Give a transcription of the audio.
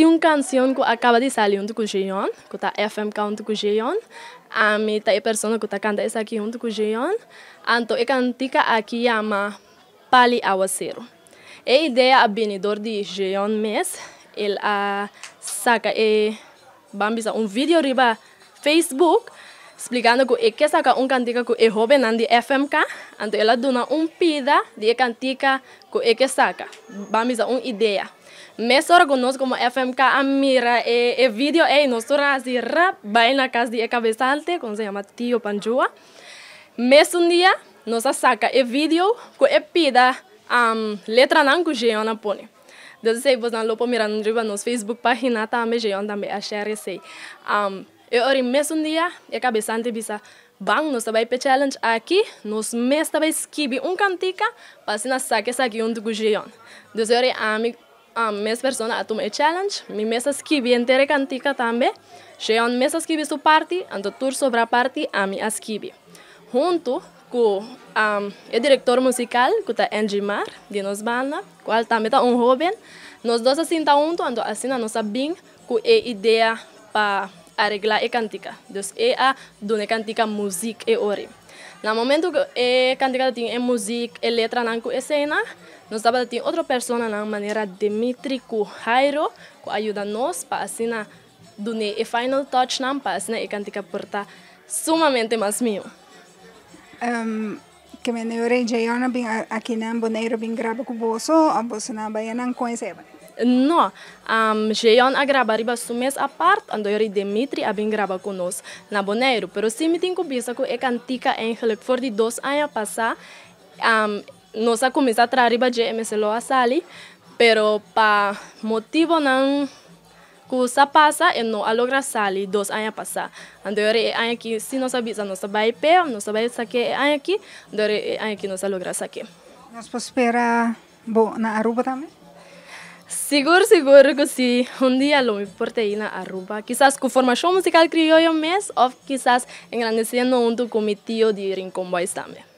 tem uma canção que acaba de sair junto com o que está FMK junto com o Jeon. A tá pessoa que está cantando essa aqui junto com o Jeon. Então, a cantica aqui chama Pali Aguacero. A é ideia é venidor de Gion Mes. Ele a ah, saca e é, vamos um vídeo riba Facebook explicando que é que saca um cantica que é jovem de FMK, então ela dona um pida de cantica que que saca. Vamos a uma ideia. Mes organos como FMK Amira ah, e, eh, e eh, vídeo e eh, nos de rap bem na casa de alta como se chama Tio Panjua. Mes um dia nos saca e vídeo que a pida um, letra não que o não põe. Desde sei você não lopo mirando riba nos Facebook página também eu também a share se Um, e ori mesmo um dia e alta bisa Bang, nós vai pe challenge aqui, nós mesmo também skibi um cantica, para se nascer que aqui um do gujeon. Deus amigo um, mes persona atum o challenge, mi mesa kibi entere cantica tambe, sheon mesas kibi su parti, anto tur sobra parti minha askibi. Junto com um, o diretor musical, que está Angie Mar, de nos banda, qual também está um jovem, nós dois assim tá ando então assim nós sabemos que é ideia para arreglar e cantica, Então, é a dona cantica música e ori. Na momento que é canticar tem é música e letra na cena, nós também tem outra pessoa na maneira Dimitri Kuhairo, que ajuda nós para assinar dune e final touch na paz, né? E cantica porta sumamente mais meu. Um, que me neure jayona bin aqui na boneiro bin grava com bolso, a bolso na baiana não conheceba. No, um, Jeon agraba riba sumes a part, andoi Dimitri abin graba conosco na bonéiro, pero si me tenho visto que é cantica engelek for de dois anos passar, um, nós começamos a trazer riba de MSLO a sali, pero pa motivo não que sa passa e não a logra sali dois anos passar. Andoi é aqui, se nós sabemos, nós sabemos pé, nós sabemos saque é aqui, andoi é aqui nós a logra saque. Nós podemos esperar, na Aruba também? Seguro, seguro que sí. Un día lo importante ir a Aruba. Quizás con formación musical criolla mes o quizás engrandeciendo un mi tío de Rincón Boys también.